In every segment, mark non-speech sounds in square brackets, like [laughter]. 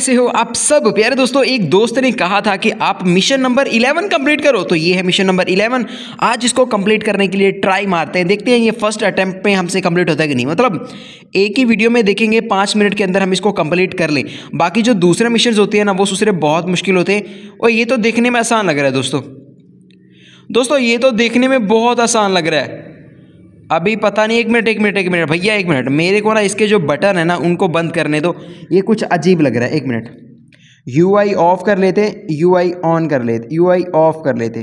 कैसे हो आप सब प्यारे दोस्तों एक दोस्त ने कहा था कि आप मिशन नंबर 11 कंप्लीट करो तो ये है मिशन नंबर 11 आज इसको कंप्लीट करने के लिए ट्राई मारते हैं देखते हैं ये फर्स्ट अटेम्प्ट में हमसे कंप्लीट होता है कि नहीं मतलब एक ही वीडियो में देखेंगे पाँच मिनट के अंदर हम इसको कंप्लीट कर लें बाकी जो दूसरे मिशन होते हैं ना वो दूसरे बहुत मुश्किल होते हैं और ये तो देखने में आसान लग रहा है दोस्तों दोस्तों ये तो देखने में बहुत आसान लग रहा है अभी पता नहीं एक मिनट एक मिनट एक मिनट भैया एक मिनट मेरे को ना इसके जो बटन है ना उनको बंद करने दो ये कुछ अजीब लग रहा है एक मिनट यू आई ऑफ कर लेते यू आई ऑन कर लेते यू आई ऑफ कर लेते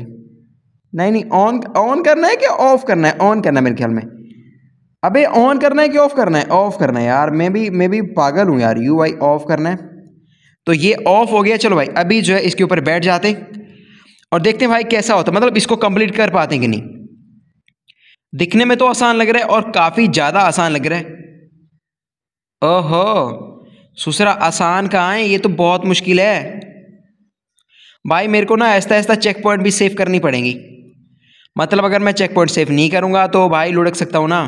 नहीं नहीं ऑन ऑन करना है कि ऑफ करना है ऑन करना है मेरे ख्याल में अबे ऑन करना है कि ऑफ करना है ऑफ करना है यार मैं भी मैं भी पागल हूँ यार यू आई ऑफ करना है तो ये ऑफ हो गया चलो भाई अभी जो है इसके ऊपर बैठ जाते और देखते हैं भाई कैसा होता मतलब इसको कंप्लीट कर पाते हैं कि नहीं दिखने में तो आसान लग रहा है और काफ़ी ज़्यादा आसान लग रहा है ओहो सुसरा आसान कहाँ है ये तो बहुत मुश्किल है भाई मेरे को ना ऐसा ऐसा चेक पॉइंट भी सेव करनी पड़ेगी मतलब अगर मैं चेक पॉइंट सेव नहीं करूँगा तो भाई लुढ़क सकता हूँ ना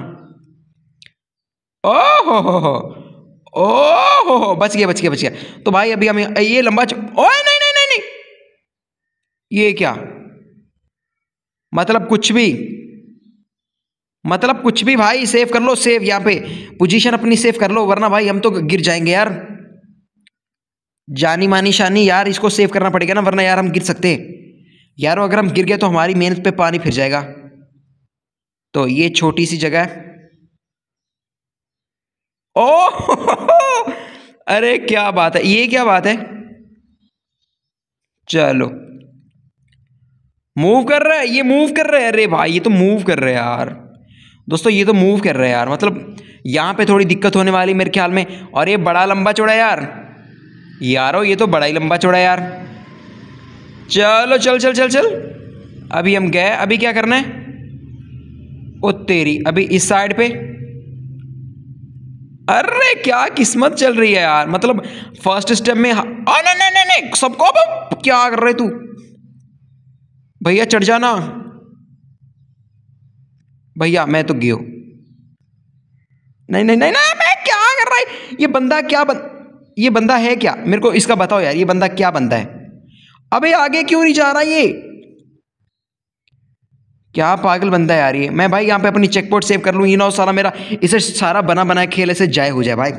ओहो हो हो ओहो हो बच गया बच गया बच गया तो भाई अभी हमें ये लंबा ओए नहीं नहीं नहीं नहीं ये क्या मतलब कुछ भी मतलब कुछ भी भाई सेव कर लो सेव यहाँ पे पोजीशन अपनी सेव कर लो वरना भाई हम तो गिर जाएंगे यार जानी मानी शानी यार इसको सेव करना पड़ेगा ना वरना यार हम गिर सकते हैं यारो अगर हम गिर गए तो हमारी मेहनत पे पानी फिर जाएगा तो ये छोटी सी जगह है ओ [laughs] अरे क्या बात है ये क्या बात है चलो मूव कर रहा है ये मूव कर रहा है अरे भाई ये तो मूव कर रहा है यार दोस्तों ये तो मूव कर रहा है यार मतलब यहाँ पे थोड़ी दिक्कत होने वाली मेरे ख्याल में और ये बड़ा लंबा चौड़ा यार यारो ये तो बड़ा ही लंबा चौड़ा यार चलो चल चल चल चल अभी हम गए अभी क्या करना है ओ तेरी अभी इस साइड पे अरे क्या किस्मत चल रही है यार मतलब फर्स्ट स्टेप में अरे नहीं नहीं नहीं सबको क्या कर रहे तू भैया चढ़ जाना भैया मैं तो गियो नहीं नहीं नहीं नहीं मैं क्या कर रहा है ये बंदा क्या बन ये बंदा है क्या मेरे को इसका बताओ यार ये बंदा क्या बंदा है अबे आगे क्यों नहीं जा रहा ये क्या पागल बंदा है यार ये मैं भाई यहाँ पे अपनी चेक पॉइंट सेव कर लूँ ये ना सारा मेरा इसे सारा बना बना खेल ऐसे जाए हो जाए भाई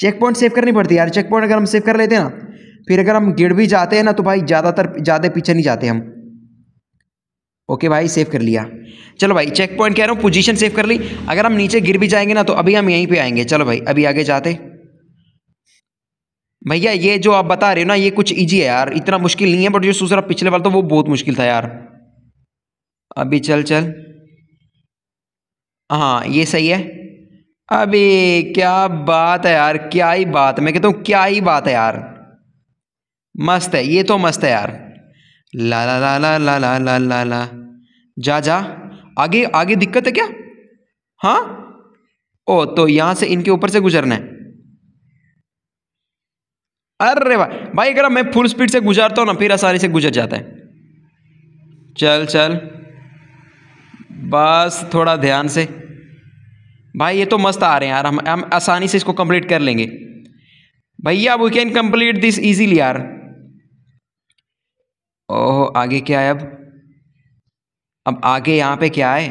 चेक पॉइंट सेव करनी पड़ती है यार चेक पॉइंट अगर हम सेव कर लेते हैं ना फिर अगर हम गिर भी जाते हैं ना तो भाई ज़्यादातर ज़्यादा पीछे नहीं जाते हम ओके भाई सेव कर लिया चलो भाई चेक पॉइंट कह रहा हूँ पोजीशन सेव कर ली अगर हम नीचे गिर भी जाएंगे ना तो अभी हम यहीं पे आएंगे चलो भाई अभी आगे जाते भैया ये जो आप बता रहे हो ना ये कुछ इजी है यार इतना मुश्किल नहीं है बट जो सूसरा पिछले वाला तो वो बहुत मुश्किल था यार अभी चल चल हाँ ये सही है अभी क्या बात है यार क्या ही बात है मैं कहता हूँ क्या ही बात है यार मस्त है ये तो मस्त है यार ला ला ला ला ला ला ला ला ला जा जा आगे आगे दिक्कत है क्या हाँ ओ तो यहाँ से इनके ऊपर से गुजरना है अरे भाई भाई अगर मैं फुल स्पीड से गुजरता हूँ ना फिर आसानी से गुजर जाता है चल चल बस थोड़ा ध्यान से भाई ये तो मस्त आ रहे हैं यार हम हम आसानी से इसको कंप्लीट कर लेंगे भैया we can complete this easily यार ओह आगे क्या है अब अब आगे यहाँ पे क्या है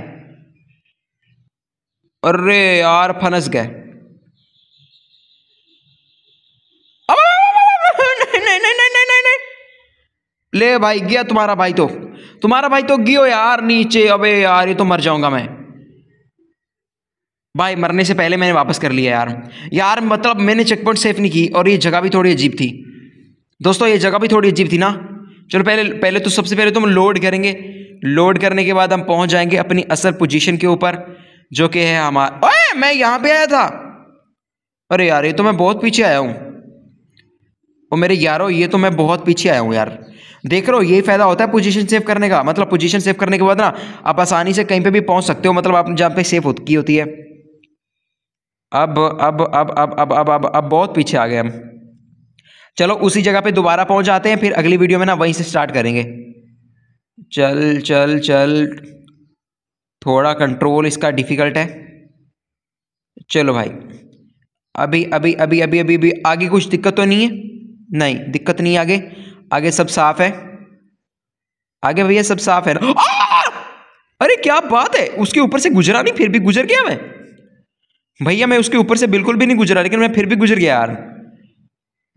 अरे यार फनस गए ले भाई गया तुम्हारा भाई तो तुम्हारा भाई तो गियो यार नीचे अबे यार ये तो मर जाऊंगा मैं भाई मरने से पहले मैंने वापस कर लिया यार यार मतलब मैंने चेक पॉइंट सेफ नहीं की और ये जगह भी थोड़ी अजीब थी दोस्तों ये जगह भी थोड़ी अजीब थी ना चलो पहले पहले तो सबसे पहले तो हम लोड करेंगे लोड करने के बाद हम पहुंच जाएंगे अपनी असल पोजीशन के ऊपर जो कि है हमारा ओए मैं यहाँ पे आया था अरे यार ये तो मैं बहुत पीछे आया हूँ और मेरे यारो ये तो मैं बहुत पीछे आया हूँ यार देख रहे हो यही फ़ायदा होता है पोजीशन सेव करने का मतलब पोजीशन सेव करने के बाद ना आप आसानी से कहीं पे भी पहुंच सकते हो मतलब आप जहाँ पे सेव होती होती है अब अब अब अब अब अब अब अब बहुत पीछे आ गए हम चलो उसी जगह पे दोबारा पहुंच जाते हैं फिर अगली वीडियो में ना वहीं से स्टार्ट करेंगे चल चल चल थोड़ा कंट्रोल इसका डिफ़िकल्ट है चलो भाई अभी अभी अभी अभी अभी अभी आगे कुछ दिक्कत तो नहीं है नहीं दिक्कत नहीं आगे आगे सब साफ है आगे भैया सब साफ है ना अरे क्या बात है उसके ऊपर से गुजरा नहीं फिर भी गुजर गया मैं भैया मैं उसके ऊपर से बिल्कुल भी नहीं गुजरा लेकिन मैं फिर भी गुजर गया यार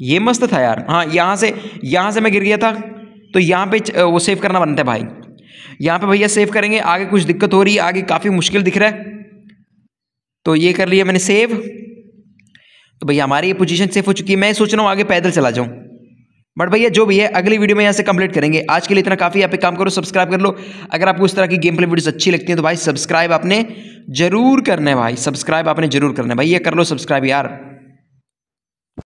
ये मस्त था यार हाँ यहाँ से यहाँ से मैं गिर गया था तो यहाँ पे वो सेव करना बनता है भाई यहाँ पे भैया सेव करेंगे आगे कुछ दिक्कत हो रही है आगे काफ़ी मुश्किल दिख रहा है तो ये कर लिया मैंने सेव तो भैया हमारी ये पोजीशन सेफ हो चुकी है मैं सोच रहा हूँ आगे पैदल चला जाऊँ बट भैया जो भी है अगली वीडियो में यहाँ से कंप्लीट करेंगे आज के लिए इतना काफ़ी यहाँ पे काम करो सब्सक्राइब कर लो अगर आपको इस तरह की गेम प्ले वीडियोज अच्छी लगती हैं तो भाई सब्सक्राइब आपने जरूर करना है भाई सब्सक्राइब आपने जरूर करना है भैया कर लो सब्सक्राइब यार